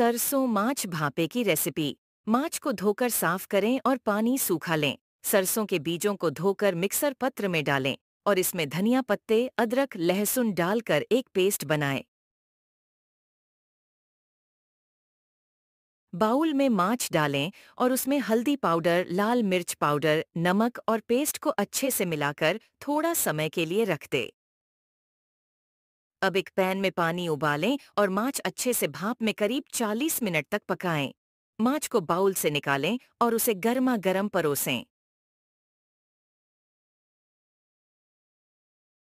सरसों माछ भापे की रेसिपी माछ को धोकर साफ करें और पानी सूखा लें सरसों के बीजों को धोकर मिक्सर पत्र में डालें और इसमें धनिया पत्ते अदरक लहसुन डालकर एक पेस्ट बनाएं। बाउल में माछ डालें और उसमें हल्दी पाउडर लाल मिर्च पाउडर नमक और पेस्ट को अच्छे से मिलाकर थोड़ा समय के लिए रख दें अब एक पैन में पानी उबालें और माछ अच्छे से भाप में करीब 40 मिनट तक पकाएं। माछ को बाउल से निकालें और उसे गर्मा गर्म परोसें